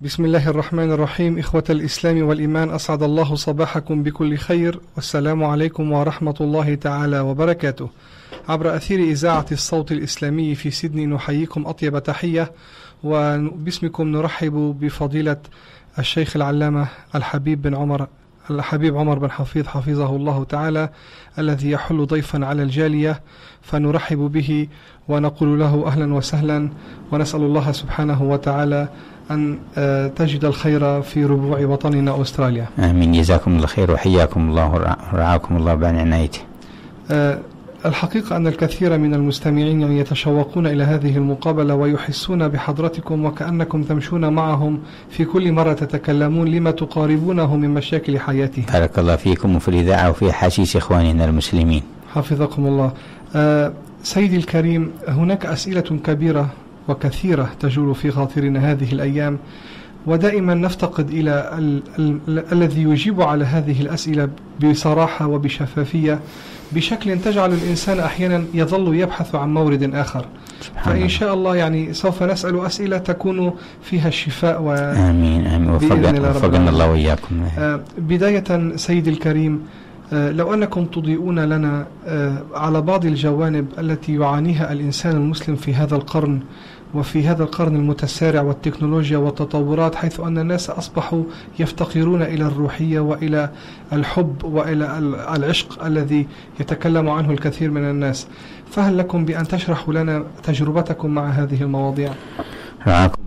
بسم الله الرحمن الرحيم إخوة الإسلام والإيمان أسعد الله صباحكم بكل خير والسلام عليكم ورحمة الله تعالى وبركاته عبر أثير إذاعة الصوت الإسلامي في سيدني نحييكم أطيب تحية وباسمكم نرحب بفضيلة الشيخ العلامة الحبيب بن عمر الحبيب عمر بن حفيظ حفظه الله تعالى الذي يحل ضيفا على الجالية فنرحب به ونقول له أهلا وسهلا ونسأل الله سبحانه وتعالى أن آه، تجد الخير في ربوع وطننا أستراليا آمين جزاكم الله خير وحياكم الله ورعاكم الله بعد عنايته آه، الحقيقة أن الكثير من المستمعين يتشوقون إلى هذه المقابلة ويحسون بحضرتكم وكأنكم تمشون معهم في كل مرة تتكلمون لما تقاربونه من مشاكل حياتهم بارك الله فيكم وفي الإذاعة وفي حشيش إخواننا المسلمين حفظكم الله آه، سيدي الكريم هناك أسئلة كبيرة وكثيرة تجول في خاطرنا هذه الأيام ودائما نفتقد إلى ال ال الذي يجيب على هذه الأسئلة بصراحة وبشفافية بشكل تجعل الإنسان أحيانا يظل يبحث عن مورد آخر فإن شاء الله يعني سوف نسأل أسئلة تكون فيها الشفاء و آمين آمين وفقنا الله وإياكم آه، بداية سيدي الكريم آه، لو أنكم تضيئون لنا آه، على بعض الجوانب التي يعانيها الإنسان المسلم في هذا القرن وفي هذا القرن المتسارع والتكنولوجيا والتطورات حيث أن الناس أصبحوا يفتقرون إلى الروحية وإلى الحب وإلى العشق الذي يتكلم عنه الكثير من الناس فهل لكم بأن تشرحوا لنا تجربتكم مع هذه المواضيع رعاكم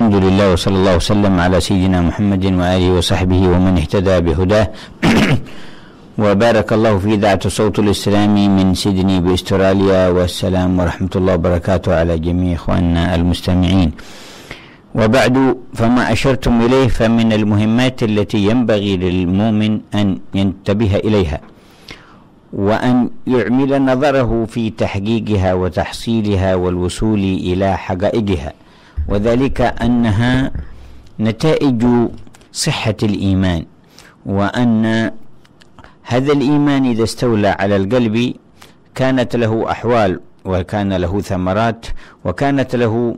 الحمد لله وصلى الله وسلم على سيدنا محمد وآله وصحبه ومن اهتدى بهداه وبارك الله في إذاعة صوت الإسلامي من سيدني بأستراليا والسلام ورحمة الله وبركاته على جميع إخواننا المستمعين وبعد فما أشرتم إليه فمن المهمات التي ينبغي للمؤمن أن ينتبه إليها وأن يعمل نظره في تحقيقها وتحصيلها والوصول إلى حقائقها وذلك أنها نتائج صحة الإيمان وأن هذا الإيمان إذا استولى على القلب كانت له أحوال وكان له ثمرات وكانت له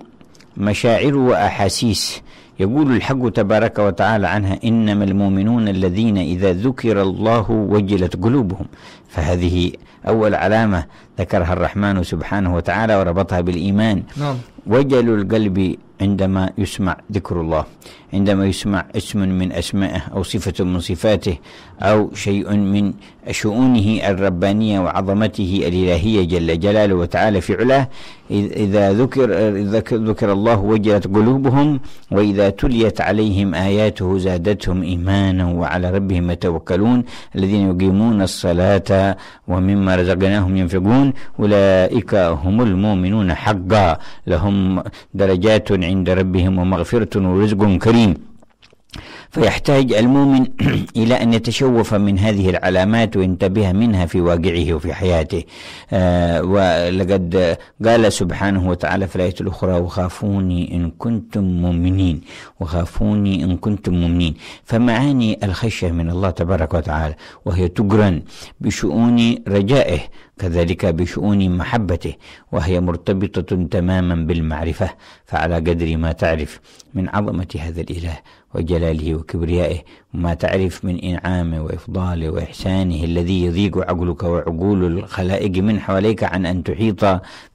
مشاعر وأحاسيس يقول الحق تبارك وتعالى عنها إنما المؤمنون الذين إذا ذكر الله وجلت قلوبهم فهذه أول علامة ذكرها الرحمن سبحانه وتعالى وربطها بالإيمان نعم. وجل القلب عندما يسمع ذكر الله عندما يسمع اسم من أسمائه أو صفة من صفاته أو شيء من شؤونه الربانية وعظمته الإلهية جل جلاله وتعالى في علاه إذا ذكر, ذكر الله وجلت قلوبهم وإذا تليت عليهم آياته زادتهم إيمانا وعلى ربهم يتوكلون الذين يقيمون الصلاة ومما رزقناهم ينفقون أولئك هم المؤمنون حقا لهم درجات عند ربهم ومغفرة ورزق كريم فيحتاج المؤمن إلى أن يتشوف من هذه العلامات وينتبه منها في واقعه وفي حياته آه ولقد قال سبحانه وتعالى في الآية الأخرى وخافوني إن كنتم مؤمنين وخافوني إن كنتم مؤمنين فمعاني الخشية من الله تبارك وتعالى وهي تقرن بشؤون رجائه كذلك بشؤون محبته وهي مرتبطة تماما بالمعرفة فعلى قدر ما تعرف من عظمة هذا الإله وجلاله وكبريائه وما تعرف من إنعامه وإفضاله وإحسانه الذي يضيق عقلك وعقول الخلائق من حواليك عن أن تحيط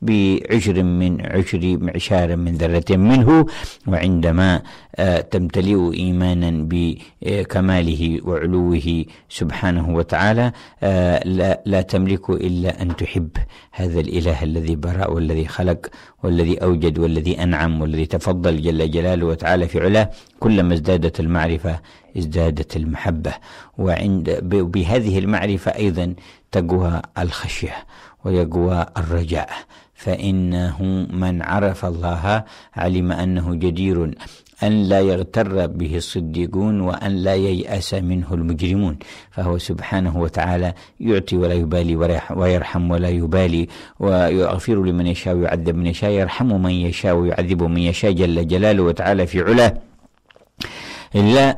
بعشر من عشر معشار من ذرة منه وعندما آه، تمتلئ إيمانا بكماله وعلوه سبحانه وتعالى آه، لا, لا تملك إلا أن تحب هذا الإله الذي برأ والذي خلق والذي أوجد والذي أنعم والذي تفضل جل جلاله وتعالى في علاه كلما ازدادت المعرفة ازدادت المحبة وعند بهذه المعرفة أيضا تقوى الخشية ويقوى الرجاء فإنه من عرف الله علم أنه جدير أن لا يغتر به الصديقون وأن لا ييأس منه المجرمون فهو سبحانه وتعالى يعطي ولا يبالي ويرحم ولا يبالي ويغفر لمن يشاء ويعذب من يشاء يرحم من يشاء ويعذب من يشاء جل جلاله وتعالى في علاه إلا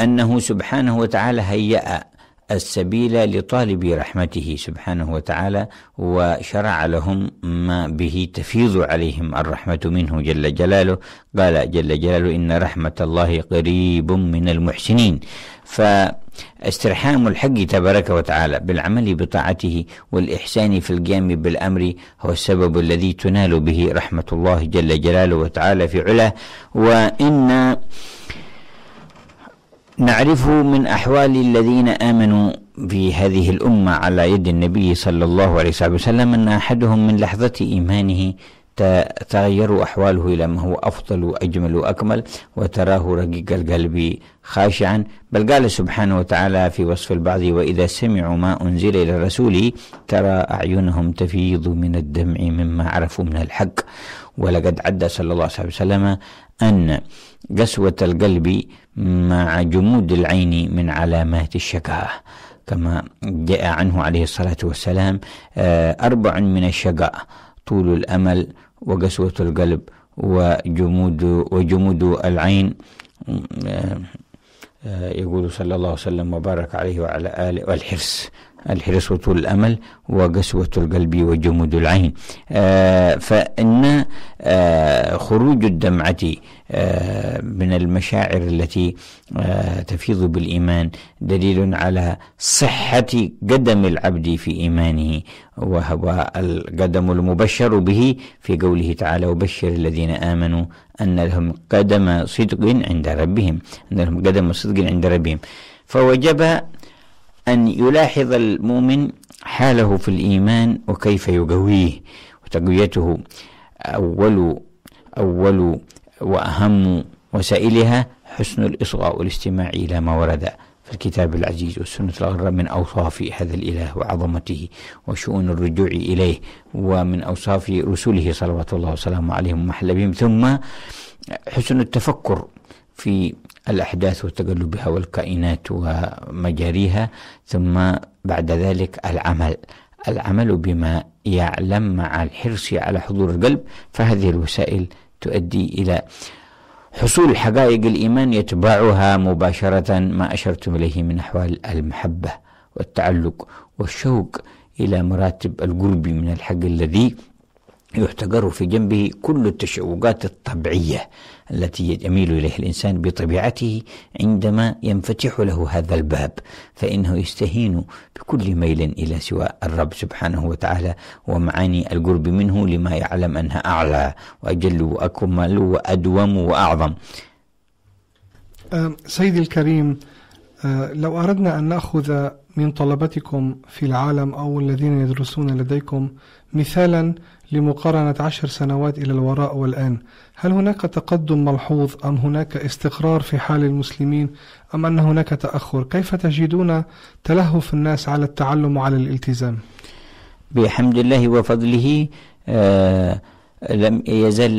أنه سبحانه وتعالى هيأ السبيل لطالبي رحمته سبحانه وتعالى وشرع لهم ما به تفيض عليهم الرحمة منه جل جلاله قال جل جلاله إن رحمة الله قريب من المحسنين فاسترحام الحق تبارك وتعالى بالعمل بطاعته والإحسان في القيام بالأمر هو السبب الذي تنال به رحمة الله جل جلاله وتعالى في علاه وإن نعرف من أحوال الذين آمنوا في هذه الأمة على يد النبي صلى الله عليه وسلم أن أحدهم من لحظة إيمانه تغير أحواله إلى ما هو أفضل وأجمل وأكمل وتراه رقيق القلب خاشعا بل قال سبحانه وتعالى في وصف البعض وإذا سمعوا ما أنزل إلى الرسول ترى أعينهم تفيض من الدمع مما عرفوا من الحق ولقد عد صلى الله عليه وسلم أن قسوة القلب مع جمود العين من علامات الشقاء كما جاء عنه عليه الصلاة والسلام آه، أربع من الشقاء طول الأمل وقسوة القلب وجمود وجمود العين آه، آه، يقول صلى الله عليه وسلم وبارك عليه وعلى آله والحرص الحرص وطول الأمل وقسوة القلب وجمود العين آه، فإن آه، خروج الدمعة آه، من المشاعر التي تفيض بالإيمان دليل على صحة قدم العبد في إيمانه وهو القدم المبشر به في قوله تعالى وبشر الذين آمنوا أن لهم قدم صدق عند ربهم أن لهم قدم صدق عند ربهم فوجب أن يلاحظ المؤمن حاله في الإيمان وكيف يقويه وتقويته أول أول وأهم وسائلها حسن الإصغاء والاستماع إلى ما ورد في الكتاب العزيز والسنة الغراء من أوصاف هذا الإله وعظمته وشؤون الرجوع إليه ومن أوصاف رسله صلوات الله وسلامه عليهم ومحل بهم ثم حسن التفكر في الأحداث وتقلبها والكائنات ومجاريها ثم بعد ذلك العمل العمل بما يعلم مع الحرص على حضور القلب فهذه الوسائل تؤدي إلى حصول حقائق الإيمان يتبعها مباشرة ما أشرت إليه من أحوال المحبة والتعلق والشوق إلى مراتب القرب من الحق الذي يحتقر في جنبه كل التشوقات الطبيعية التي يميل إليها الإنسان بطبيعته عندما ينفتح له هذا الباب فإنه يستهين بكل ميل إلى سوى الرب سبحانه وتعالى ومعاني القرب منه لما يعلم أنها أعلى وأجل وأكمل وأدوم وأعظم سيدي الكريم أه، لو أردنا أن نأخذ من طلبتكم في العالم أو الذين يدرسون لديكم مثالا لمقارنة عشر سنوات إلى الوراء والآن هل هناك تقدم ملحوظ أم هناك استقرار في حال المسلمين أم أن هناك تأخر كيف تجدون تلهف الناس على التعلم وعلى الالتزام بحمد الله وفضله آه لم يزل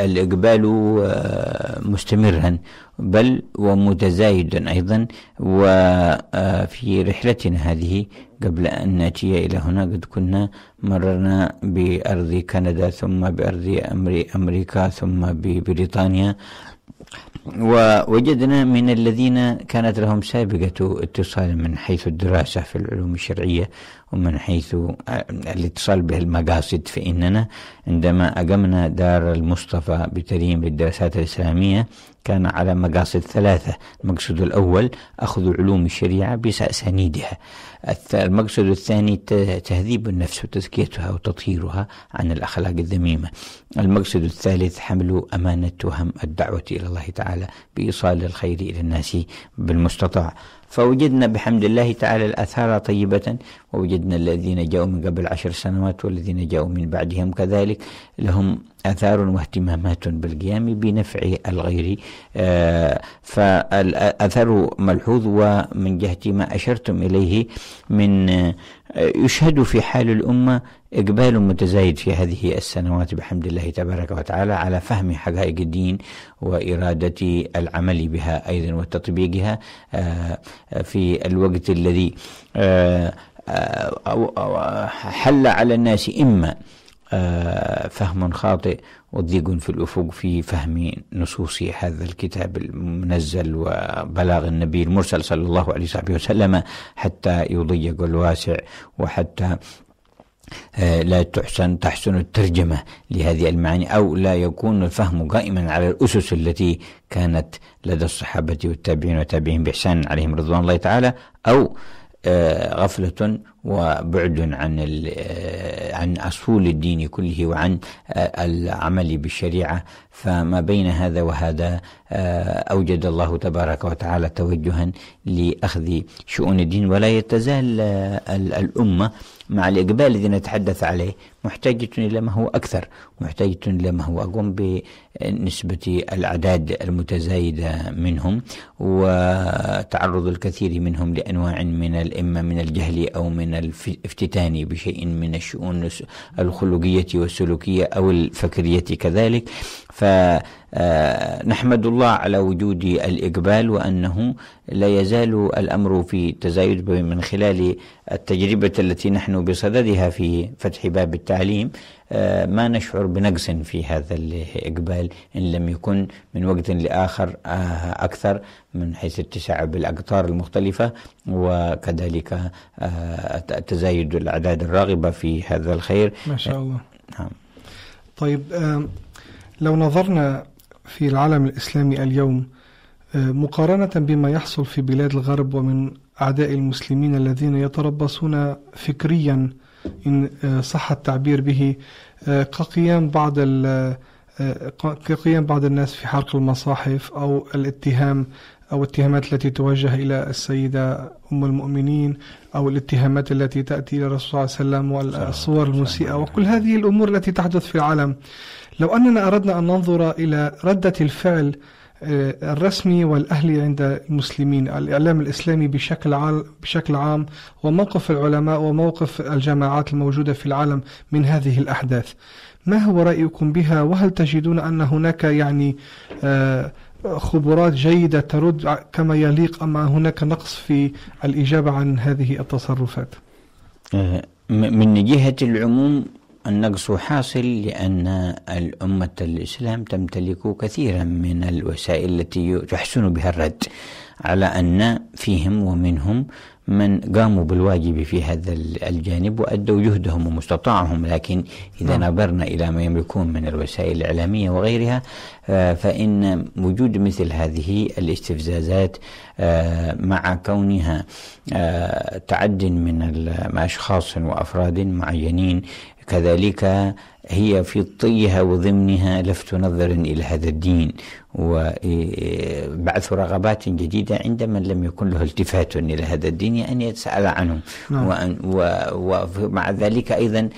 الإقبال آه، مستمرا بل ومتزايدا أيضا وفي رحلتنا هذه قبل أن نأتي إلى هنا قد كنا مررنا بأرض كندا ثم بأرض أمريكا ثم ببريطانيا ووجدنا من الذين كانت لهم سابقة اتصال من حيث الدراسة في العلوم الشرعية ومن حيث الاتصال بالمقاصد فإننا عندما أقمنا دار المصطفى بتريم للدراسات الإسلامية كان على مقاصد ثلاثة المقصد الأول أخذ علوم الشريعة بأسانيدها المقصد الثاني تهذيب النفس وتزكيتها وتطهيرها عن الأخلاق الذميمة المقصد الثالث حمل أمانة وهم الدعوة إلى الله تعالى بإيصال الخير إلى الناس بالمستطاع فوجدنا بحمد الله تعالى الأثار طيبة ووجدنا الذين جاءوا من قبل عشر سنوات والذين جاءوا من بعدهم كذلك لهم أثار واهتمامات بالقيام بنفع الغير آه، فالأثر ملحوظ ومن جهة ما أشرتم إليه من آه، يشهد في حال الأمة إقبال متزايد في هذه السنوات بحمد الله تبارك وتعالى على فهم حقائق الدين وإرادة العمل بها أيضا وتطبيقها آه، في الوقت الذي آه، آه، حل على الناس إما فهم خاطئ وضيق في الأفق في فهم نصوص هذا الكتاب المنزل وبلاغ النبي المرسل صلى الله عليه وسلم حتى يضيق الواسع وحتى آه، لا تحسن تحسن الترجمة لهذه المعاني أو لا يكون الفهم قائما على الأسس التي كانت لدى الصحابة والتابعين والتابعين بإحسان عليهم رضوان الله تعالى أو آه، غفلة وبعد عن آه، عن أصول الدين كله وعن العمل بالشريعة فما بين هذا وهذا أوجد الله تبارك وتعالى توجها لأخذ شؤون الدين ولا يتزال الأمة مع الإقبال الذي نتحدث عليه محتاجة إلى ما هو أكثر محتاجة إلى ما هو أقوم بنسبة الأعداد المتزايدة منهم وتعرض الكثير منهم لأنواع من الإما من الجهل أو من الافتتان بشيء من الشؤون الخلقية والسلوكية أو الفكرية كذلك فنحمد الله على وجود الإقبال وأنه لا يزال الأمر في تزايد من خلال التجربة التي نحن بصددها في فتح باب التعليم آه، ما نشعر بنقص في هذا الإقبال إن لم يكن من وقت لآخر آه، أكثر من حيث اتساع بالأقطار المختلفة وكذلك آه، تزايد الأعداد الراغبة في هذا الخير ما شاء الله نعم طيب لو نظرنا في العالم الإسلامي اليوم آه، مقارنة بما يحصل في بلاد الغرب ومن أعداء المسلمين الذين يتربصون فكريا إن آه، صح التعبير به آه، كقيام بعض كقيام بعض الناس في حرق المصاحف أو الاتهام أو الاتهامات التي توجه إلى السيدة أم المؤمنين أو الاتهامات التي تأتي إلى الرسول صلى الله عليه وسلم والصور المسيئة وكل هذه الأمور التي تحدث في العالم لو أننا أردنا أن ننظر إلى ردة الفعل آه، الرسمي والأهلي عند المسلمين الإعلام الإسلامي بشكل عام, بشكل عام وموقف العلماء وموقف الجماعات الموجودة في العالم من هذه الأحداث ما هو رأيكم بها وهل تجدون أن هناك يعني آه خبرات جيدة ترد كما يليق أما هناك نقص في الإجابة عن هذه التصرفات آه، من جهة العموم النقص حاصل لأن الأمة الإسلام تمتلك كثيرا من الوسائل التي تحسن بها الرد على أن فيهم ومنهم من قاموا بالواجب في هذا الجانب وأدوا جهدهم ومستطاعهم لكن إذا نعم. نظرنا إلى ما يملكون من الوسائل الإعلامية وغيرها آه، فإن وجود مثل هذه الاستفزازات آه، مع كونها آه، تعد من الأشخاص وأفراد معينين كذلك هي في طيها وضمنها لفت نظر إلى هذا الدين وبعث إيه، رغبات جديدة عند من لم يكن له التفات إلى هذا الدين أن يتسأل عنه نعم. وأن ومع ذلك أيضا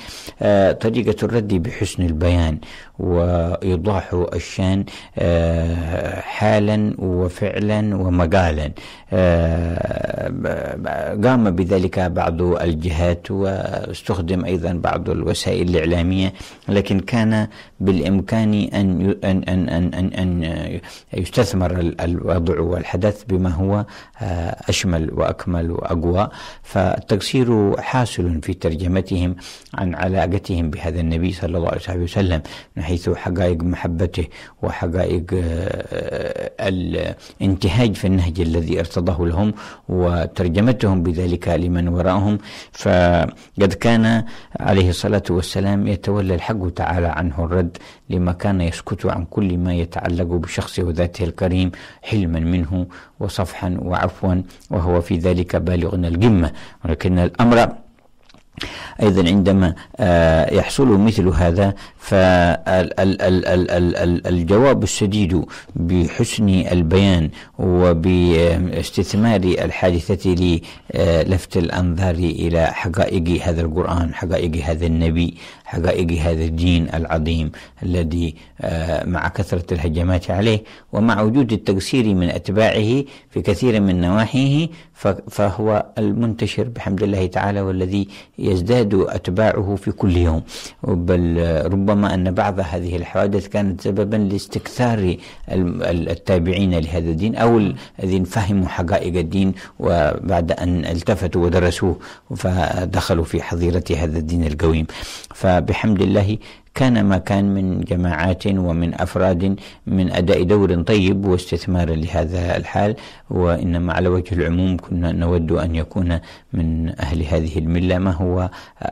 آه، طريقة الرد بحسن البيان وإيضاح الشان آه، حالا وفعلا ومقالا آه، قام بذلك بعض الجهات واستخدم أيضا بعض الوسائل الإعلامية لكن كان بالإمكان أن أن أن أن, أن, أن يستثمر الوضع والحدث بما هو آه، أشمل وأكمل وأقوى فالتقصير حاصل في ترجمتهم عن علاقتهم بهذا النبي صلى الله عليه وسلم من حيث حقائق محبته وحقائق آه، الانتهاج في النهج الذي ارتضاه لهم وترجمتهم بذلك لمن وراءهم فقد كان عليه الصلاة والسلام يتولى الحق يحق تعالى عنه الرد لما كان يسكت عن كل ما يتعلق بشخصه وذاته الكريم حلما منه وصفحا وعفوا وهو في ذلك بالغ الجمة ولكن الأمر أيضا عندما آه، يحصل مثل هذا فالجواب السديد بحسن البيان وباستثمار الحادثة للفت الأنظار إلى حقائق هذا القرآن حقائق هذا النبي حقائق هذا الدين العظيم الذي آه، مع كثرة الهجمات عليه ومع وجود التقصير من أتباعه في كثير من نواحيه فهو المنتشر بحمد الله تعالى والذي يزداد أتباعه في كل يوم بل آه، ربما أن بعض هذه الحوادث كانت سببا لاستكثار التابعين لهذا الدين أو الذين فهموا حقائق الدين وبعد أن التفتوا ودرسوه فدخلوا في حظيرة هذا الدين القويم ف بحمد الله كان ما كان من جماعات ومن أفراد من أداء دور طيب واستثمار لهذا الحال وإنما على وجه العموم كنا نود أن يكون من أهل هذه الملة ما هو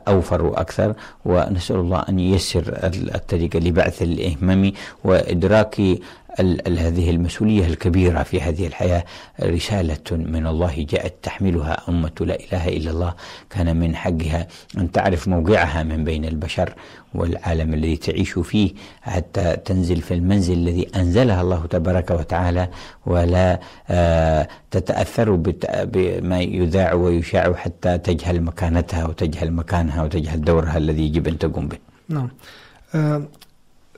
أوفر وأكثر ونسأل الله أن ييسر الطريق لبعث الإهمام وإدراك ال ال هذه المسؤولية الكبيرة في هذه الحياة رسالة من الله جاءت تحملها أمة لا إله إلا الله كان من حقها أن تعرف موقعها من بين البشر والعالم الذي تعيش فيه حتى تنزل في المنزل الذي أنزلها الله تبارك وتعالى ولا آه، تتأثر بما يذاع ويشاع حتى تجهل مكانتها وتجهل مكانها وتجهل دورها الذي يجب أن تقوم به نعم آه،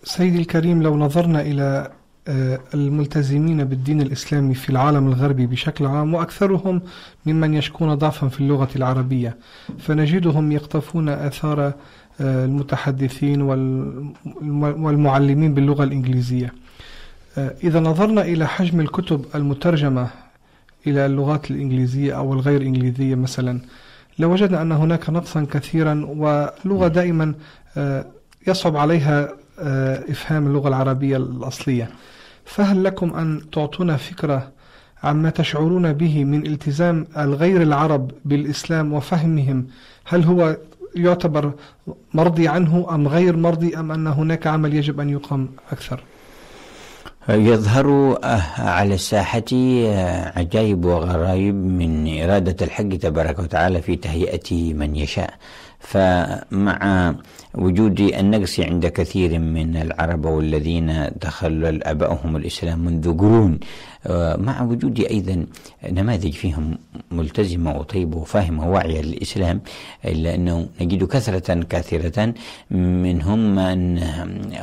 سيدي الكريم لو نظرنا إلى آه، الملتزمين بالدين الإسلامي في العالم الغربي بشكل عام وأكثرهم ممن يشكون ضعفا في اللغة العربية فنجدهم يقطفون أثار آه، المتحدثين والمعلمين باللغة الإنجليزية آه، إذا نظرنا إلى حجم الكتب المترجمة إلى اللغات الإنجليزية أو الغير إنجليزية مثلا لوجدنا لو أن هناك نقصا كثيرا ولغة دائما يصعب عليها آه، إفهام اللغة العربية الأصلية فهل لكم أن تعطونا فكرة عما تشعرون به من التزام الغير العرب بالإسلام وفهمهم هل هو يعتبر مرضي عنه أم غير مرضي أم أن هناك عمل يجب أن يقام أكثر يظهر آه، على الساحة آه، عجائب وغرائب من إرادة الحق تبارك وتعالى في تهيئة من يشاء فمع وجود النقص عند كثير من العرب والذين دخل أبائهم الإسلام منذ قرون آه، مع وجود أيضا نماذج فيهم ملتزمة وطيبة وفاهمة واعية للإسلام إلا أنه نجد كثرة كثيرة منهم من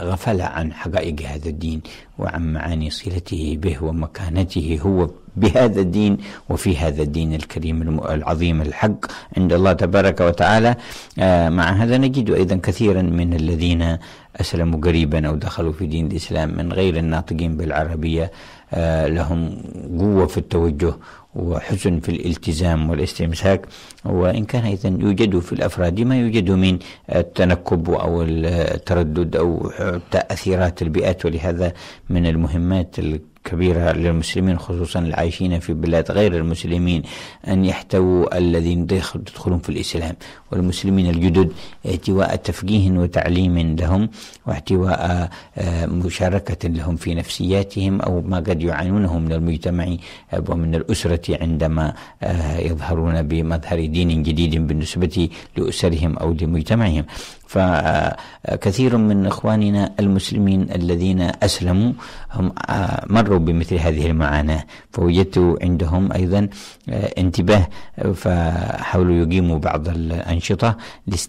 غفل عن حقائق هذا الدين وعن معاني صلته به ومكانته هو بهذا الدين وفي هذا الدين الكريم العظيم الحق عند الله تبارك وتعالى آه، مع هذا نجد أيضا كثيرا من الذين أسلموا قريبا أو دخلوا في دين الإسلام من غير الناطقين بالعربية آه، لهم قوة في التوجه وحسن في الالتزام والاستمساك وإن كان أيضا يوجد في الأفراد ما يوجد من التنكب أو التردد أو تأثيرات البيئات ولهذا من المهمات كبيرة للمسلمين خصوصا العايشين في بلاد غير المسلمين أن يحتووا الذين يدخلون في الإسلام والمسلمين الجدد احتواء تفقيه وتعليم لهم واحتواء آه، مشاركة لهم في نفسياتهم أو ما قد يعانونه من المجتمع آه، ومن الأسرة عندما آه، يظهرون بمظهر دين جديد بالنسبة لأسرهم أو لمجتمعهم فكثير من إخواننا المسلمين الذين أسلموا هم آه، مروا بمثل هذه المعاناة فوجدت عندهم أيضا آه، انتباه فحاولوا يقيموا بعض الأنشطة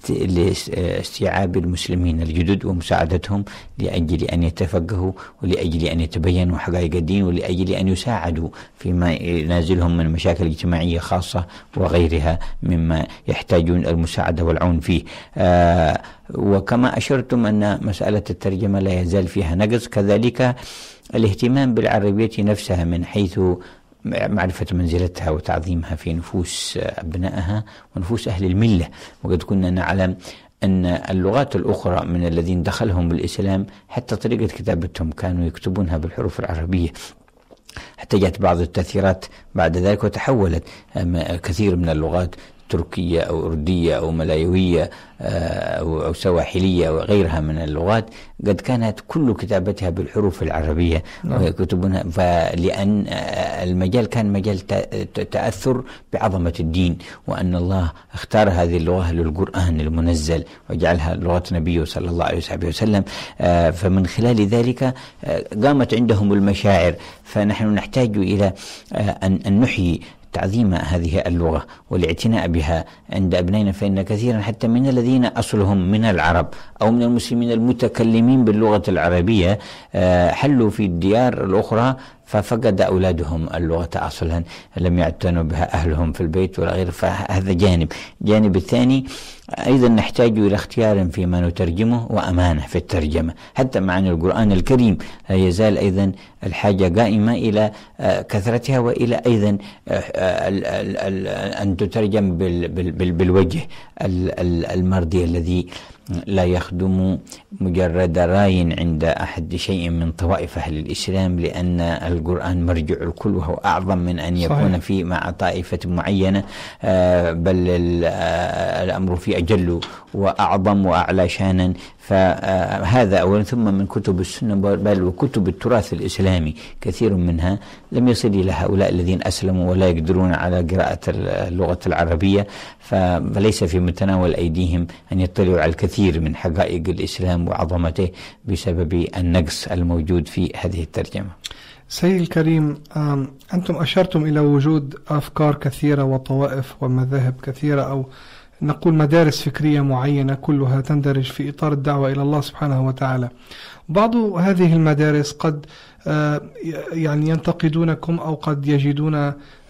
لاستيعاب المسلمين الجدد ومساعدتهم لأجل أن يتفقهوا ولأجل أن يتبينوا حقائق الدين ولأجل أن يساعدوا فيما ينازلهم من مشاكل اجتماعية خاصة وغيرها مما يحتاجون المساعدة والعون فيه آه، وكما أشرتم أن مسألة الترجمة لا يزال فيها نقص كذلك الاهتمام بالعربية نفسها من حيث معرفة منزلتها وتعظيمها في نفوس أبنائها ونفوس أهل الملة وقد كنا نعلم أن اللغات الأخرى من الذين دخلهم الإسلام حتى طريقة كتابتهم كانوا يكتبونها بالحروف العربية حتى جاءت بعض التأثيرات بعد ذلك وتحولت كثير من اللغات تركية أو أردية أو ملايوية آه، أو سواحلية وغيرها من اللغات قد كانت كل كتابتها بالحروف العربية نعم. ويكتبونها فلأن آه، المجال كان مجال تأثر بعظمة الدين وأن الله اختار هذه اللغة للقرآن المنزل وجعلها لغة نبيه صلى الله عليه وسلم آه، فمن خلال ذلك قامت عندهم المشاعر فنحن نحتاج إلى أن نحيي تعظيم هذه اللغة والاعتناء بها عند أبنائنا فإن كثيرا حتى من الذين أصلهم من العرب أو من المسلمين المتكلمين باللغة العربية آه، حلوا في الديار الأخرى ففقد أولادهم اللغة أصلا لم يعتنوا بها أهلهم في البيت ولا غيره فهذا جانب الجانب الثاني أيضا نحتاج إلى اختيار فيما نترجمه وأمانة في الترجمة حتى أن القرآن الكريم لا يزال أيضا الحاجة قائمة إلى آه، كثرتها وإلى أيضا آه، آه، أن تترجم بالوجه المرضي الذي لا يخدم مجرد راي عند أحد شيء من طوائف أهل الإسلام لأن القرآن مرجع الكل وهو أعظم من أن يكون صحيح. في مع طائفة معينة آه، بل آه، الأمر في أجل وأعظم وأعلى شانا فهذا أولا ثم من كتب السنة بل وكتب التراث الإسلامي كثير منها لم يصل إلى هؤلاء الذين أسلموا ولا يقدرون على قراءة اللغة العربية فليس في متناول أيديهم أن يطلعوا على الكثير من حقائق الإسلام وعظمته بسبب النقص الموجود في هذه الترجمة سيد الكريم أنتم أشرتم إلى وجود أفكار كثيرة وطوائف ومذاهب كثيرة أو نقول مدارس فكرية معينة كلها تندرج في إطار الدعوة إلى الله سبحانه وتعالى بعض هذه المدارس قد آه، يعني ينتقدونكم أو قد يجدون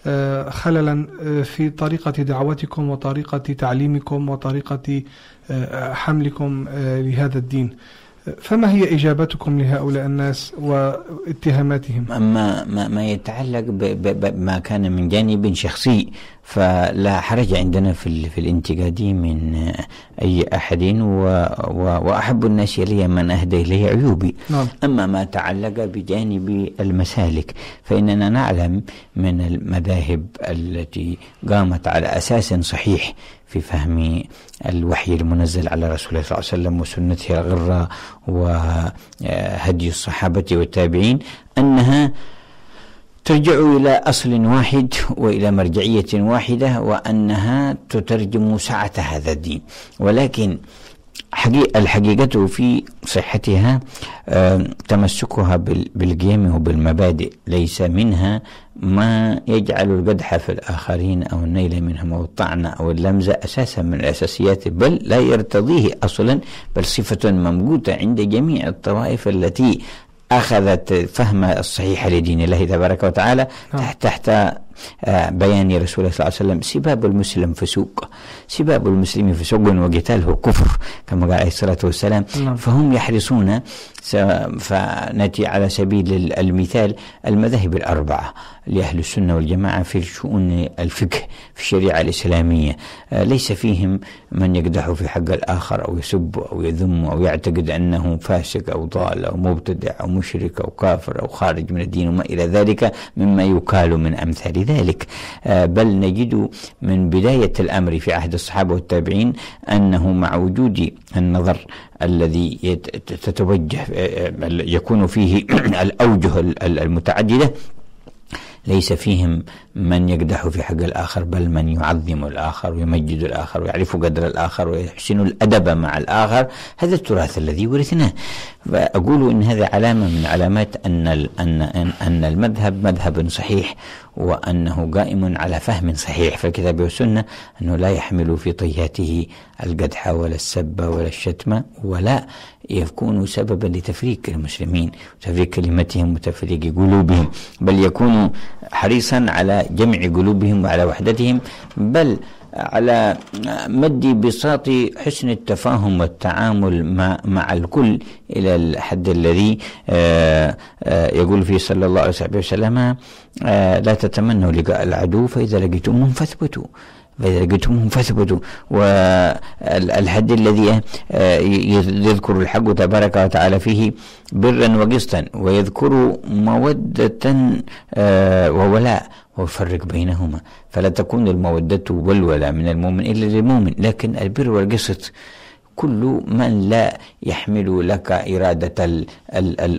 آه، خللا آه، في طريقة دعوتكم وطريقة تعليمكم وطريقة حملكم لهذا الدين فما هي إجابتكم لهؤلاء الناس واتهاماتهم؟ أما ما, ما يتعلق بما كان من جانب شخصي فلا حرج عندنا في في الانتقاد من أي أحد وأحب الناس إلي من أهدى إلي عيوبي نعم. أما ما تعلق بجانب المسالك فإننا نعلم من المذاهب التي قامت على أساس صحيح في فهم الوحي المنزل على رسول الله صلى الله عليه وسلم وسنته الغرة وهدي الصحابة والتابعين أنها ترجع إلى أصل واحد وإلى مرجعية واحدة وأنها تترجم سعة هذا الدين ولكن الحقيقة في صحتها تمسكها بالقيم وبالمبادئ ليس منها ما يجعل القدح في الآخرين أو النيل منهم أو الطعن أو اللمزة أساسا من الأساسيات بل لا يرتضيه أصلا بل صفة ممقوتة عند جميع الطوائف التي أخذت فهم الصحيح لدين الله تبارك وتعالى نعم. تحت آه، بيان رسول الله صلى الله عليه وسلم سباب المسلم فسوق سباب المسلم فسوق وقتاله كفر كما قال عليه الصلاة والسلام نعم. فهم يحرصون فنأتي على سبيل المثال المذاهب الأربعة لأهل السنة والجماعة في شؤون الفقه في الشريعة الإسلامية آه، ليس فيهم من يقدح في حق الآخر أو يسب أو يذم أو يعتقد أنه فاسق أو ضال أو مبتدع أو مشرك أو كافر أو خارج من الدين وما إلى ذلك مما يقال من أمثال ذلك آه، بل نجد من بداية الأمر في عهد الصحابة والتابعين أنه مع وجود النظر الذي تتوجه آه، آه، يكون فيه الأوجه المتعددة ليس فيهم من يقدح في حق الآخر بل من يعظم الآخر ويمجد الآخر ويعرف قدر الآخر ويحسن الأدب مع الآخر هذا التراث الذي ورثناه فأقول إن هذا علامة من علامات أن أن أن المذهب مذهب صحيح وأنه قائم على فهم صحيح في الكتاب والسنة أنه لا يحمل في طياته القدح ولا السب ولا الشتم ولا يكون سببا لتفريق المسلمين وتفريق كلمتهم وتفريق قلوبهم بل يكون حريصا على جمع قلوبهم وعلى وحدتهم بل على مد بساط حسن التفاهم والتعامل مع الكل إلى الحد الذي آه، آه، يقول فيه صلى الله عليه وسلم آه، لا تتمنوا لقاء العدو فإذا لقيتموهم فاثبتوا فإذا هم فثبتوا والحد الذي آه، يذكر الحق تبارك وتعالى فيه برا وقسطا ويذكر مودة آه، وولاء ويفرق بينهما فلا تكون المودة والولاء من المؤمن إلا للمؤمن لكن البر والقسط كل من لا يحمل لك إرادة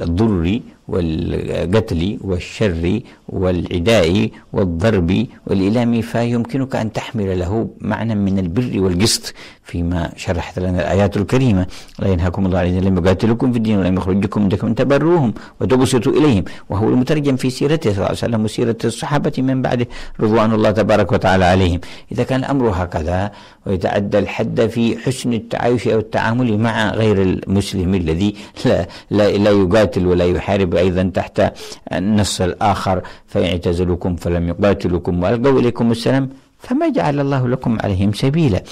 الضر والقتل والشر والعداء والضرب والإلام فيمكنك أن تحمل له معنى من البر والقسط فيما شرحت لنا الآيات الكريمة لا ينهاكم الله الذين لم يقاتلكم في الدين ولم يخرجكم من تبروهم وتبسطوا إليهم وهو المترجم في سيرته صلى الله عليه وسلم وسيرة الصحابة من بعده رضوان الله تبارك وتعالى عليهم إذا كان الأمر هكذا ويتعدى الحد في حسن التعايش أو التعامل مع غير المسلم الذي لا, لا, لا يقاتل ولا يحارب يرتكب أيضا تحت النص الآخر فيعتزلكم فلم يقاتلوكم وألقوا إليكم السلام فما جعل الله لكم عليهم سبيلا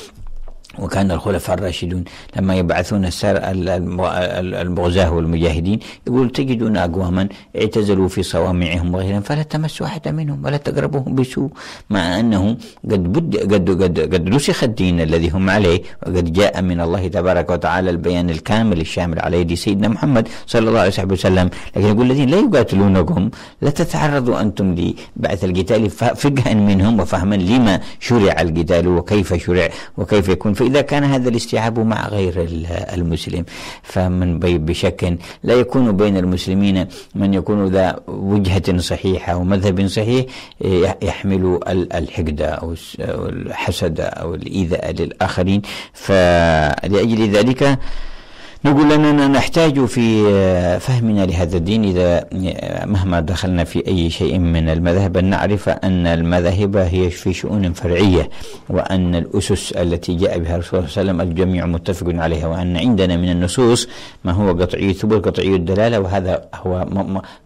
وكان الخلفاء الراشدون لما يبعثون السر البغزاة والمجاهدين يقول تجدون أقواما اعتزلوا في صوامعهم وغيرهم فلا تمسوا أحد منهم ولا تقربوهم بسوء مع أنه قد بد قد قد قد رسخ الدين الذي هم عليه وقد جاء من الله تبارك وتعالى البيان الكامل الشامل على يد سيدنا محمد صلى الله عليه وسلم لكن يقول الذين لا يقاتلونكم لا تتعرضوا أنتم لبعث القتال فقها منهم وفهما لما شرع القتال وكيف شرع وكيف يكون إذا كان هذا الاستيعاب مع غير المسلم فمن بشك لا يكون بين المسلمين من يكون ذا وجهة صحيحة ومذهب صحيح يحمل الحقد أو الحسد أو الإيذاء للآخرين فلأجل ذلك نقول أننا نحتاج في آه، فهمنا لهذا الدين إذا آه، مهما دخلنا في أي شيء من المذاهب أن نعرف أن المذاهب هي في شؤون فرعية وأن الأسس التي جاء بها الرسول صلى الله عليه وسلم الجميع متفق عليها وأن عندنا من النصوص ما هو قطعي الثبوت قطعي الدلالة وهذا هو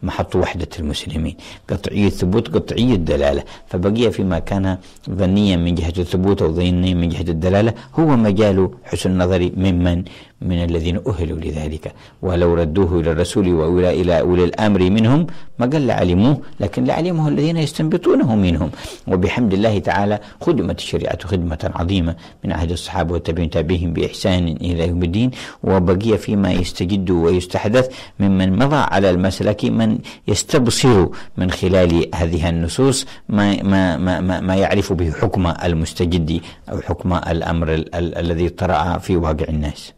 محط وحدة المسلمين قطعي الثبوت قطعي الدلالة فبقي فيما كان ظنيا من جهة الثبوت أو ظنيا من جهة الدلالة هو مجال حسن النظر ممن من الذين أهلوا لذلك ولو ردوه إلى الرسول وإلى أولي الأمر منهم ما قال لعلموه لكن لعلمه الذين يستنبطونه منهم وبحمد الله تعالى خدمت الشريعة خدمة عظيمة من عهد الصحابة والتابعين تابعهم بإحسان إلى يوم الدين وبقي فيما يستجد ويستحدث ممن مضى على المسلك من يستبصر من خلال هذه النصوص ما ما ما, ما, ما يعرف به حكم المستجد أو حكم الأمر ال ال الذي طرأ في واقع الناس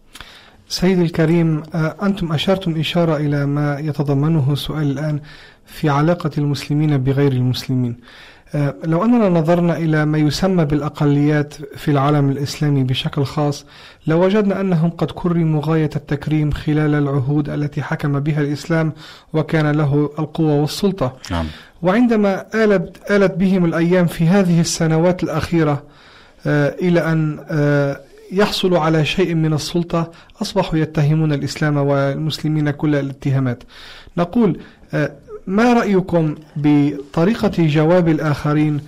سيد الكريم آه، أنتم أشرتم إشارة إلى ما يتضمنه السؤال الآن في علاقة المسلمين بغير المسلمين آه، لو أننا نظرنا إلى ما يسمى بالأقليات في العالم الإسلامي بشكل خاص لوجدنا لو أنهم قد كرموا غاية التكريم خلال العهود التي حكم بها الإسلام وكان له القوة والسلطة نعم. وعندما آلت, آلت بهم الأيام في هذه السنوات الأخيرة آه، إلى أن يحصل على شيء من السلطة أصبحوا يتهمون الإسلام والمسلمين كل الاتهامات نقول آه، ما رأيكم بطريقة جواب الآخرين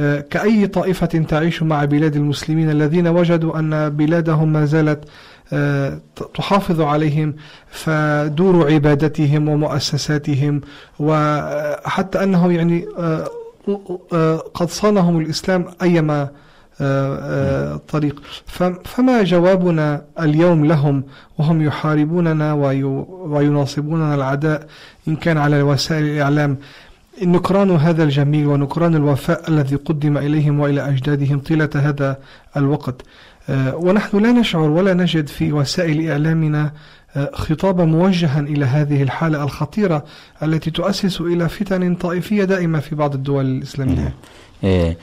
آه، كأي طائفة تعيش مع بلاد المسلمين الذين وجدوا أن بلادهم ما زالت آه، تحافظ عليهم فدور عبادتهم ومؤسساتهم وحتى أنهم يعني قد صانهم الإسلام أيما الطريق فما جوابنا اليوم لهم وهم يحاربوننا ويناصبوننا العداء إن كان على وسائل الإعلام نكران هذا الجميل ونكران الوفاء الذي قدم إليهم وإلى أجدادهم طيلة هذا الوقت آه، ونحن لا نشعر ولا نجد في وسائل إعلامنا آه، خطابا موجها إلى هذه الحالة الخطيرة التي تؤسس إلى فتن طائفية دائمة في بعض الدول الإسلامية نعم. إيه.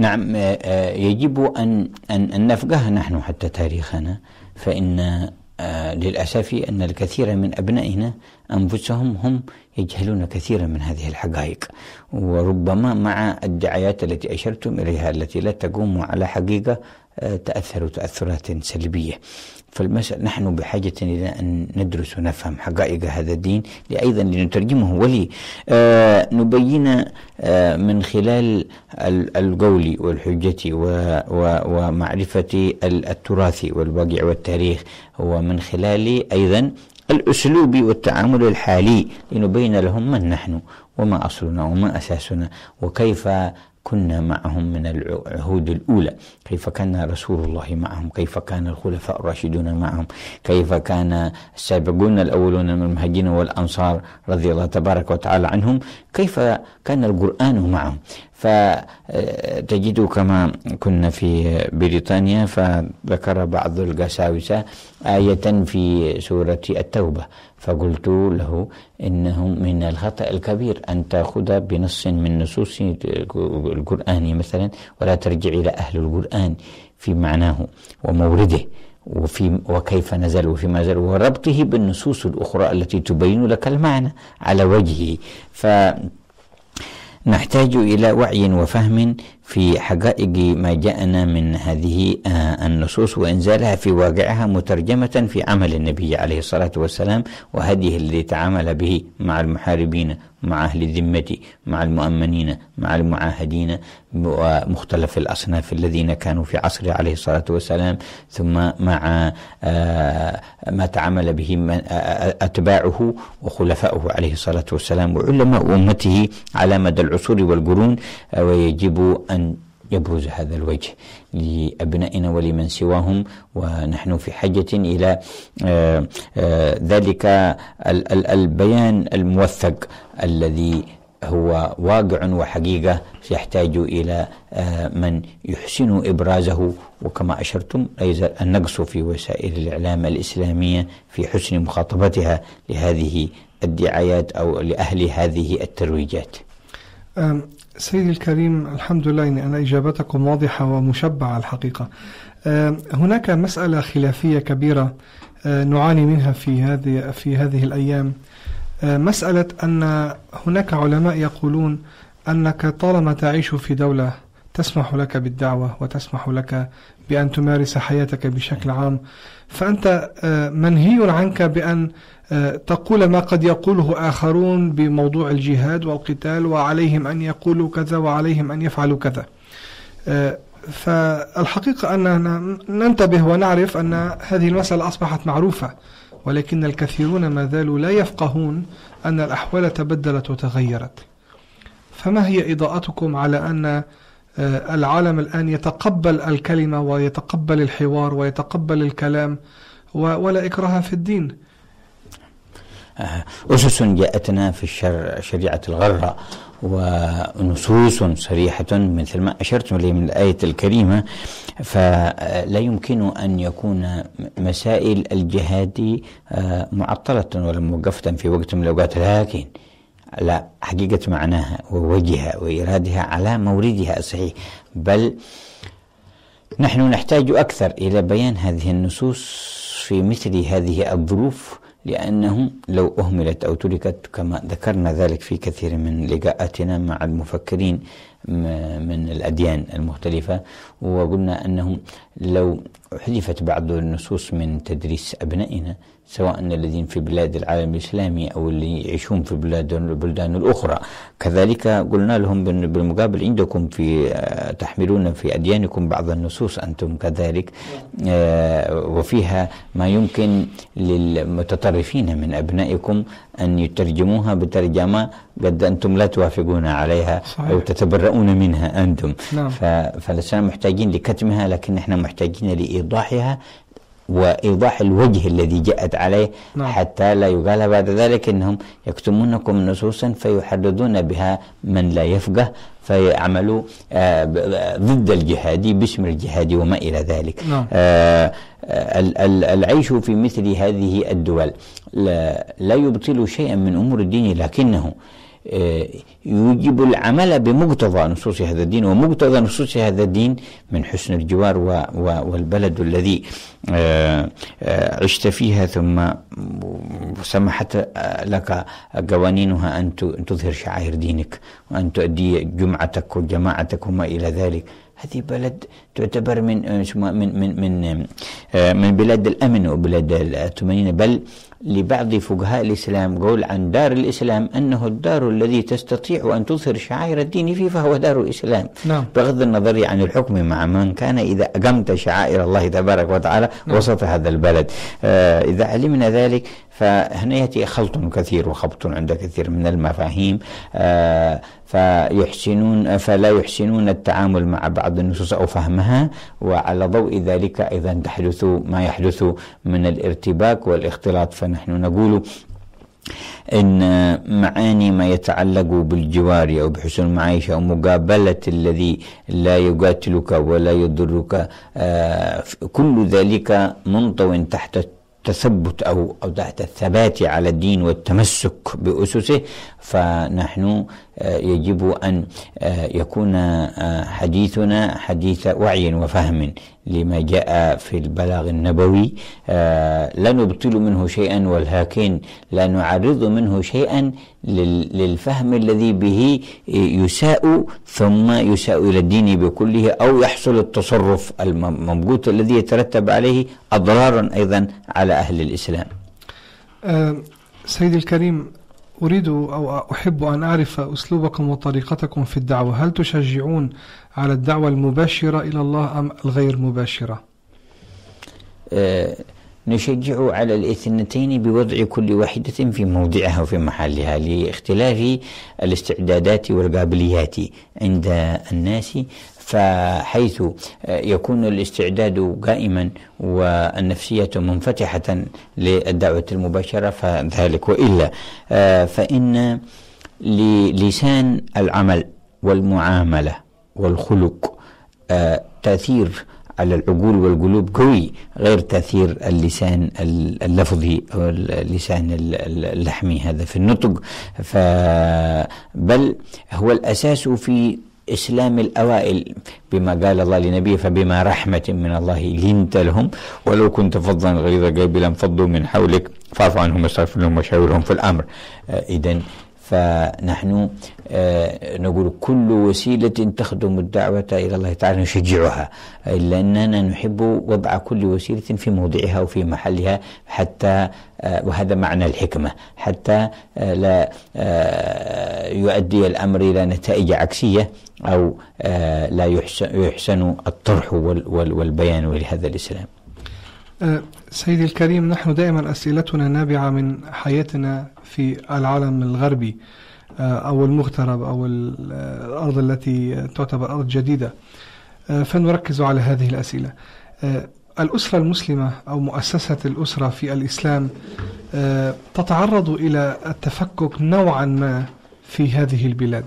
نعم آه، آه، يجب أن أن نفقه نحن حتى تاريخنا فإن آه، للأسف أن الكثير من أبنائنا أنفسهم هم يجهلون كثيرا من هذه الحقائق وربما مع الدعايات التي أشرتم إليها التي لا تقوم على حقيقة تأثروا تأثرات سلبية فالمسألة نحن بحاجة إلى أن ندرس ونفهم حقائق هذا الدين لأيضا لنترجمه آه،, آه من خلال القول والحجة ومعرفة التراث والواقع والتاريخ ومن خلال أيضا الأسلوب والتعامل الحالي لنبين لهم من نحن وما أصلنا وما أساسنا وكيف كنا معهم من العهود الأولى كيف كان رسول الله معهم كيف كان الخلفاء الراشدون معهم كيف كان السابقون الأولون من المهجين والأنصار رضي الله تبارك وتعالى عنهم كيف كان القرآن معهم فتجد كما كنا في بريطانيا فذكر بعض القساوسة آية في سورة التوبة فقلت له إنه من الخطأ الكبير أن تأخذ بنص من نصوص القرآن مثلا ولا ترجع إلى أهل القرآن في معناه ومورده وفي وكيف نزل وفيما نزل وربطه بالنصوص الأخرى التي تبين لك المعنى على وجهه ف نحتاج إلى وعي وفهم في حقائق ما جاءنا من هذه آه، النصوص وإنزالها في واقعها مترجمة في عمل النبي عليه الصلاة والسلام وهديه الذي تعامل به مع المحاربين مع أهل الذمة مع المؤمنين مع المعاهدين ومختلف الأصناف الذين كانوا في عصره عليه الصلاة والسلام ثم مع آه، ما تعامل به آه، أتباعه وخلفائه عليه الصلاة والسلام وعلماء أمته على مدى العصور والقرون ويجب أن أن يبرز هذا الوجه لأبنائنا ولمن سواهم ونحن في حاجة إلى آه، آه، ذلك البيان الموثق الذي هو واقع وحقيقة يحتاج إلى آه، من يحسن إبرازه وكما أشرتم النقص في وسائل الإعلام الإسلامية في حسن مخاطبتها لهذه الدعايات أو لأهل هذه الترويجات سيدي الكريم الحمد لله إن أنا إجابتكم واضحة ومشبعة الحقيقة آه، هناك مسألة خلافية كبيرة آه، نعاني منها في هذه في هذه الأيام آه، مسألة أن هناك علماء يقولون أنك طالما تعيش في دولة تسمح لك بالدعوة وتسمح لك بأن تمارس حياتك بشكل عام فأنت منهي عنك بأن تقول ما قد يقوله آخرون بموضوع الجهاد والقتال وعليهم أن يقولوا كذا وعليهم أن يفعلوا كذا فالحقيقة أننا ننتبه ونعرف أن هذه المسألة أصبحت معروفة ولكن الكثيرون ما زالوا لا يفقهون أن الأحوال تبدلت وتغيرت فما هي إضاءتكم على أن آه، العالم الآن يتقبل الكلمة ويتقبل الحوار ويتقبل الكلام ولا إكراه في الدين؟ آه، أسس جاءتنا في الشرع شريعة الغرة ونصوص صريحة مثل ما أشرت إليه من الآية الكريمة فلا يمكن أن يكون مسائل الجهاد آه، معطلة ولا موقفة في وقت من الأوقات لكن على حقيقة معناها ووجهها وإرادها على موردها الصحيح بل نحن نحتاج أكثر إلى بيان هذه النصوص في مثل هذه الظروف لأنه لو أهملت أو تركت كما ذكرنا ذلك في كثير من لقاءاتنا مع المفكرين من الأديان المختلفة وقلنا أنهم لو حذفت بعض النصوص من تدريس أبنائنا سواء الذين في بلاد العالم الإسلامي أو اللي يعيشون في بلاد البلدان الأخرى كذلك قلنا لهم بالمقابل عندكم في آه، تحملون في أديانكم بعض النصوص أنتم كذلك آه، وفيها ما يمكن للمتطرفين من أبنائكم أن يترجموها بترجمة قد أنتم لا توافقون عليها صحيح. أو تتبرؤون منها أنتم نعم. فلسنا محتاجين لكتمها لكن نحن محتاجين لإيه إيضاحها وإيضاح الوجه الذي جاءت عليه نعم. حتى لا يقال بعد ذلك أنهم يكتمونكم نصوصا فيحددون بها من لا يفقه فيعملوا آه، ضد الجهادي باسم الجهادي وما إلى ذلك نعم. آه، آه، العيش في مثل هذه الدول لا يبطل شيئا من أمور الدين لكنه يوجب العمل بمقتضى نصوص هذا الدين ومقتضى نصوص هذا الدين من حسن الجوار والبلد الذي آه، آه، عشت فيها ثم سمحت آه، لك قوانينها أن تظهر شعائر دينك وأن تؤدي جمعتك وجماعتك وما إلى ذلك هذه بلد تعتبر من من من من من بلاد الامن وبلاد الطمانينه بل لبعض فقهاء الاسلام قول عن دار الاسلام انه الدار الذي تستطيع تستطيع أن تظهر شعائر الدين فيه فهو دار الإسلام نعم. بغض النظر عن الحكم مع من كان إذا أقمت شعائر الله تبارك وتعالى نعم. وسط هذا البلد آه إذا علمنا ذلك فهنا يأتي خلط كثير وخبط عند كثير من المفاهيم آه فيحسنون فلا يحسنون التعامل مع بعض النصوص أو فهمها وعلى ضوء ذلك أيضا تحدث ما يحدث من الارتباك والاختلاط فنحن نقول ان معاني ما يتعلق بالجوار او بحسن المعيشه او مقابله الذي لا يقاتلك ولا يضرك آه، كل ذلك منطو تحت التثبت أو, أو تحت الثبات على الدين والتمسك بأسسه فنحن آه، يجب أن آه، يكون آه، حديثنا حديث وعي وفهم لما جاء في البلاغ النبوي لا نبطل منه شيئا ولكن لا نعرض منه شيئا للفهم الذي به يساء ثم يساء إلى الدين بكله أو يحصل التصرف الممجود الذي يترتب عليه أضرارا أيضا على أهل الإسلام أه سيدي الكريم أريد أو أحب أن أعرف أسلوبكم وطريقتكم في الدعوة هل تشجعون على الدعوة المباشرة إلى الله أم الغير مباشرة؟ أه نشجع على الاثنتين بوضع كل واحدة في موضعها وفي محلها لاختلاف الاستعدادات والقابليات عند الناس فحيث يكون الاستعداد قائما والنفسية منفتحة للدعوة المباشرة فذلك وإلا فإن للسان العمل والمعاملة والخلق آه، تأثير على العقول والقلوب قوي غير تأثير اللسان اللفظي أو اللسان اللحمي هذا في النطق بل هو الأساس في إسلام الأوائل بما قال الله لنبيه فبما رحمة من الله لنت لهم ولو كنت فظا غليظ القلب لانفضوا من حولك فاعف عنهم واستغفر لهم وشاورهم في الأمر آه، إذا فنحن آه، نقول كل وسيلة تخدم الدعوة إلى الله تعالى نشجعها لأننا نحب وضع كل وسيلة في موضعها وفي محلها حتى آه، وهذا معنى الحكمة حتى آه، لا يؤدي الأمر إلى نتائج عكسية أو لا يحسن الطرح والبيان لهذا الإسلام أه، سيدي الكريم نحن دائما أسئلتنا نابعة من حياتنا في العالم الغربي أه، أو المغترب أو أه، الأرض التي تعتبر أرض جديدة فنركز على هذه الأسئلة الأسرة المسلمة أو مؤسسة الأسرة في الإسلام تتعرض إلى التفكك نوعا ما في هذه البلاد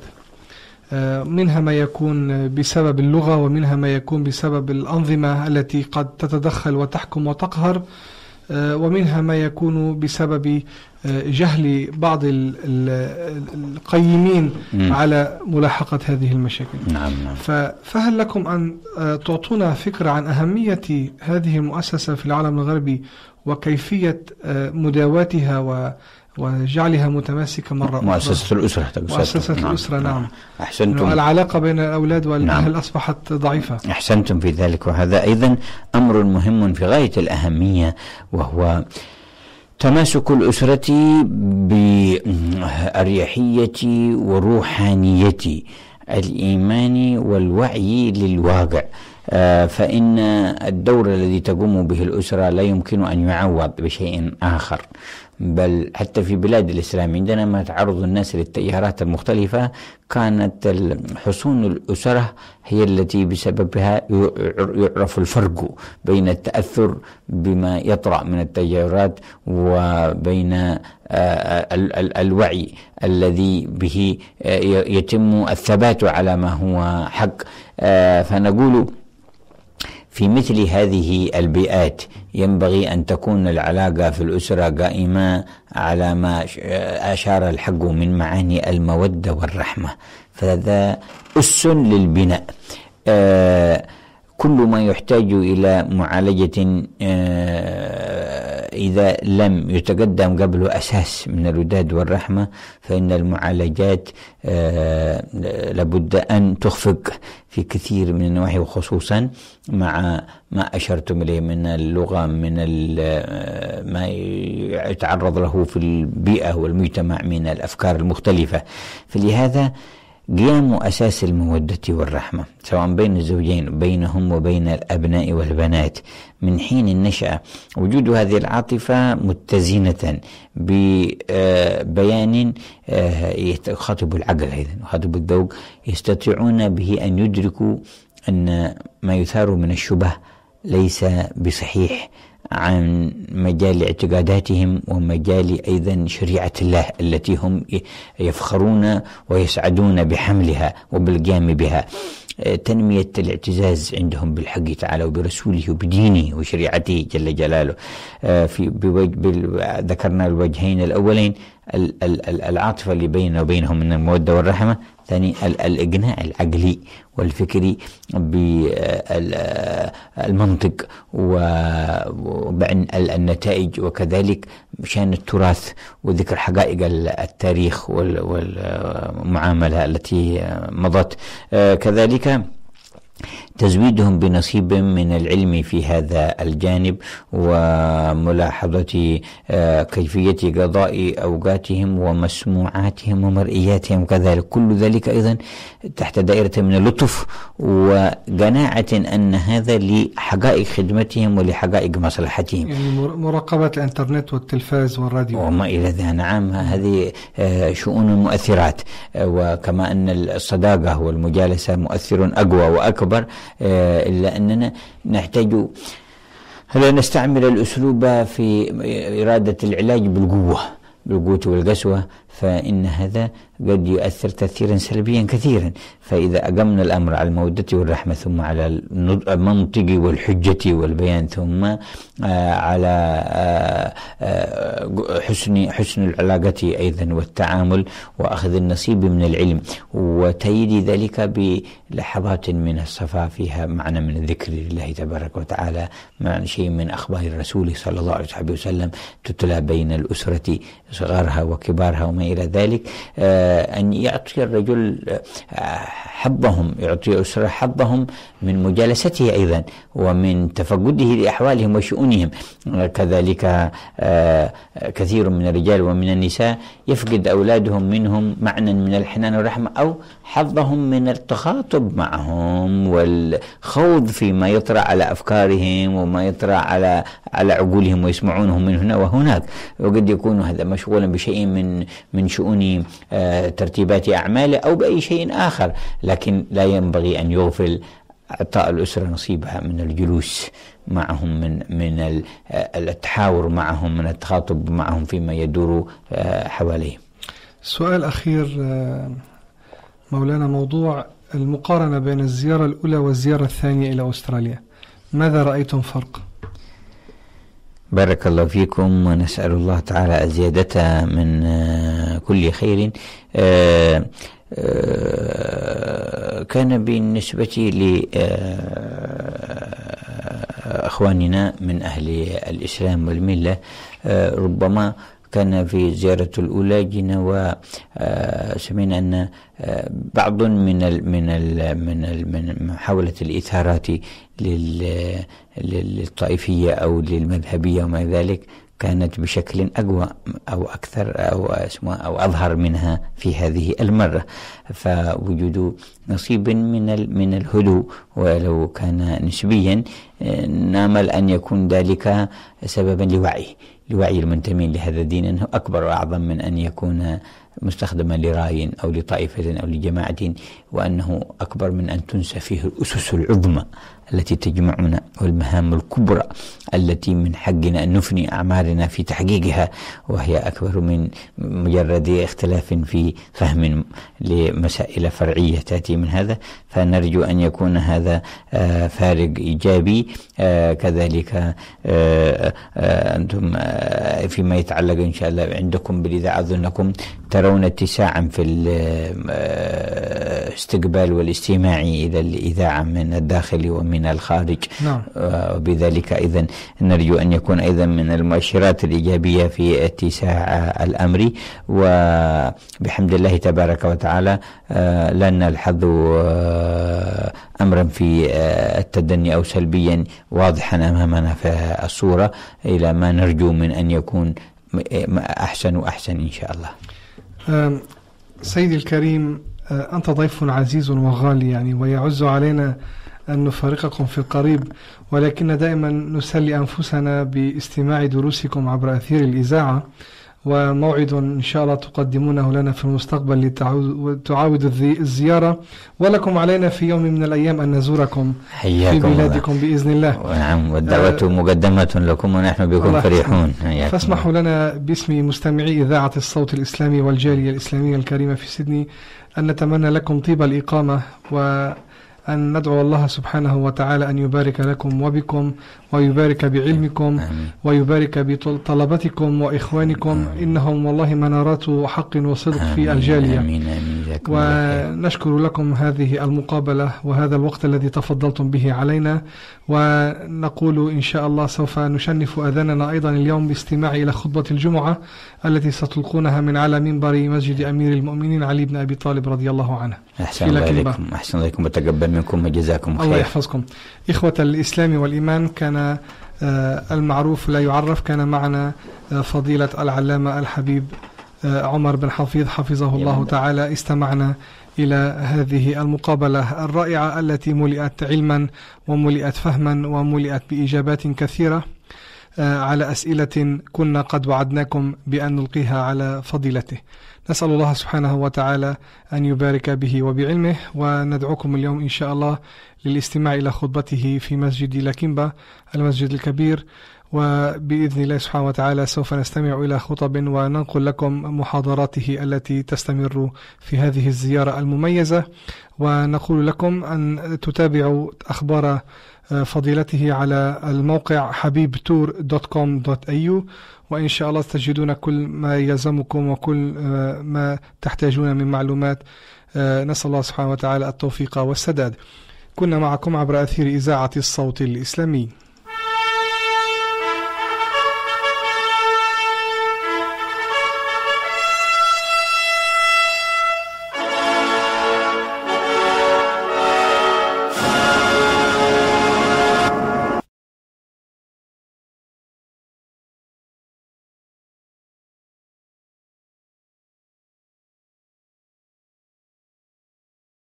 آه، منها ما يكون بسبب اللغة ومنها ما يكون بسبب الأنظمة التي قد تتدخل وتحكم وتقهر آه، ومنها ما يكون بسبب آه، جهل بعض القيمين على ملاحقة هذه المشاكل نعم نعم. فهل لكم أن تعطونا فكرة عن أهمية هذه المؤسسة في العالم الغربي وكيفية مداواتها وجعلها متماسكة مرة أخرى مؤسسة الأسرة مؤسسة نعم. الأسرة نعم, نعم. أحسنتم العلاقة بين الأولاد والأهل نعم. أصبحت ضعيفة أحسنتم في ذلك وهذا أيضا أمر مهم في غاية الأهمية وهو تماسك الأسرة بأريحية وروحانية الإيمان والوعي للواقع آه، فإن الدور الذي تقوم به الأسرة لا يمكن أن يعوض بشيء آخر بل حتى في بلاد الإسلام عندنا ما تعرض الناس للتيارات المختلفة كانت حصون الأسرة هي التي بسببها يعرف الفرق بين التأثر بما يطرأ من التيارات وبين الوعي الذي به يتم الثبات على ما هو حق فنقول في مثل هذه البيئات ينبغي أن تكون العلاقة في الأسرة قائمة على ما أشار الحق من معاني المودة والرحمة فهذا أس للبناء آه كل ما يحتاج إلى معالجة آه، إذا لم يتقدم قبله أساس من الوداد والرحمة فإن المعالجات آه، لابد أن تخفق في كثير من النواحي وخصوصا مع ما أشرتم إليه من اللغة من آه، ما يتعرض له في البيئة والمجتمع من الأفكار المختلفة فلهذا قيام أساس المودة والرحمة سواء بين الزوجين بينهم وبين الأبناء والبنات من حين النشأة وجود هذه العاطفة متزنة ببيان آه، يخاطب العقل أيضا يخاطب الذوق يستطيعون به أن يدركوا أن ما يثار من الشبه ليس بصحيح عن مجال اعتقاداتهم ومجال ايضا شريعه الله التي هم يفخرون ويسعدون بحملها وبالقيام بها. تنميه الاعتزاز عندهم بالحق تعالى وبرسوله وبدينه وشريعته جل جلاله. آه، في ذكرنا الوجهين الاولين العاطفة اللي بيننا وبينهم من المودة والرحمة ثاني الإقناع العقلي والفكري بالمنطق وبعن النتائج وكذلك شأن التراث وذكر حقائق التاريخ والمعاملة التي مضت آه، كذلك تزويدهم بنصيب من العلم في هذا الجانب وملاحظة آه، كيفية قضاء أوقاتهم ومسموعاتهم ومرئياتهم كذلك كل ذلك أيضا تحت دائرة من اللطف وقناعة أن هذا لحقائق خدمتهم ولحقائق مصلحتهم يعني مراقبة الإنترنت والتلفاز والراديو وما إلى ذلك نعم هذه آه، شؤون المؤثرات آه، وكما أن الصداقة والمجالسة مؤثر أقوى وأكبر آه، إلا أننا نحتاج هل نستعمل الأسلوب في إرادة العلاج بالقوة بالقوة والقسوة فإن هذا قد يؤثر تأثيرا سلبيا كثيرا فإذا أقمنا الأمر على المودة والرحمة ثم على المنطق والحجة والبيان ثم آه، على آه، آه، حسن حسن العلاقة أيضا والتعامل وأخذ النصيب من العلم وتيد ذلك بلحظات من الصفاء فيها معنى من الذكر لله تبارك وتعالى مع شيء من أخبار الرسول صلى الله عليه وسلم تتلى بين الأسرة صغارها وكبارها ومن وما إلى ذلك آه، أن يعطي الرجل آه، حظهم يعطي أسرة حظهم من مجالسته أيضا ومن تفقده لأحوالهم وشؤونهم كذلك آه، كثير من الرجال ومن النساء يفقد أولادهم منهم معنى من الحنان والرحمة أو حظهم من التخاطب معهم والخوض فيما يطرأ على أفكارهم وما يطرأ على على عقولهم ويسمعونه من هنا وهناك وقد يكون هذا مشغولا بشيء من من شؤون آه، ترتيبات أعماله أو بأي شيء آخر لكن لا ينبغي أن يغفل اعطاء الاسره نصيبها من الجلوس معهم من من آه، التحاور معهم من التخاطب معهم فيما يدور آه، حواليهم. سؤال اخير آه، مولانا موضوع المقارنه بين الزياره الاولى والزياره الثانيه الى استراليا. ماذا رايتم فرق؟ بارك الله فيكم ونسال الله تعالى الزياده من كل خير. كان بالنسبة لأخواننا آه، آه، من أهل الإسلام والملة آه، ربما كان في زيارة الأولى جينا وسمعنا أن بعض من الـ من الـ من الـ من محاولة الإثارات للطائفية أو للمذهبية وما ذلك كانت بشكل أقوى أو أكثر أو أو أظهر منها في هذه المرة فوجود نصيب من من الهدوء ولو كان نسبيا نامل أن يكون ذلك سببا لوعيه لوعي المنتمين لهذا الدين أنه أكبر وأعظم من أن يكون مستخدما لراي أو لطائفة أو لجماعة وأنه أكبر من أن تنسى فيه الأسس العظمى التي تجمعنا والمهام الكبرى التي من حقنا أن نفني أعمالنا في تحقيقها وهي أكبر من مجرد اختلاف في فهم لمسائل فرعية تأتي من هذا فنرجو أن يكون هذا آه، فارق إيجابي آه، كذلك آه، أنتم فيما يتعلق إن شاء الله عندكم بالإذاعة أظنكم ترون اتساعا في الاستقبال والاستماع إلى الإذاعة من الداخل ومن من الخارج نعم. آه، وبذلك أيضا نرجو أن يكون أيضا من المؤشرات الإيجابية في اتساع آه، الأمر وبحمد الله تبارك وتعالى آه، لن الحظ أمرا في التدني أو سلبيا واضحا أمامنا في الصورة إلى ما نرجو من أن يكون أحسن وأحسن إن شاء الله سيدي الكريم أنت ضيف عزيز وغالي يعني ويعز علينا أن نفارقكم في القريب ولكن دائما نسلي أنفسنا باستماع دروسكم عبر أثير الإذاعة وموعد إن شاء الله تقدمونه لنا في المستقبل لتعاود الزيارة ولكم علينا في يوم من الأيام أن نزوركم في بلادكم بإذن الله نعم والدعوة آه مقدمة لكم ونحن بكم فرحون فاسمحوا لنا باسم مستمعي إذاعة الصوت الإسلامي والجالية الإسلامية الكريمة في سيدني أن نتمنى لكم طيب الإقامة و أن ندعو الله سبحانه وتعالى أن يبارك لكم وبكم ويبارك بعلمكم ويبارك بطلبتكم وإخوانكم إنهم والله منارات حق وصدق في الجالية حياكم ونشكر لكم هذه المقابلة وهذا الوقت الذي تفضلتم به علينا ونقول إن شاء الله سوف نشنف أذاننا أيضا اليوم باستماع إلى خطبة الجمعة التي ستلقونها من على منبر مسجد أمير المؤمنين علي بن أبي طالب رضي الله عنه أحسن الله إليكم أحسن إليكم وتقبل منكم وجزاكم خير الله يحفظكم إخوة الإسلام والإيمان كان آه، المعروف لا يعرف كان معنا آه، فضيلة العلامة الحبيب آه، عمر بن حفيظ حفظه الله تعالى استمعنا إلى هذه المقابلة الرائعة التي ملئت علما وملئت فهما وملئت بإجابات كثيرة آه، على أسئلة كنا قد وعدناكم بأن نلقيها على فضيلته نسأل الله سبحانه وتعالى أن يبارك به وبعلمه وندعوكم اليوم إن شاء الله للاستماع إلى خطبته في مسجد لاكيمبا المسجد الكبير وبإذن الله سبحانه وتعالى سوف نستمع إلى خطب وننقل لكم محاضراته التي تستمر في هذه الزيارة المميزة ونقول لكم أن تتابعوا أخبار آه، فضيلته على الموقع حبيب تور دوت كوم دوت أيو وإن شاء الله تجدون كل ما يلزمكم وكل آه، ما تحتاجون من معلومات آه، نسأل الله سبحانه وتعالى التوفيق والسداد كنا معكم عبر أثير إذاعة الصوت الإسلامي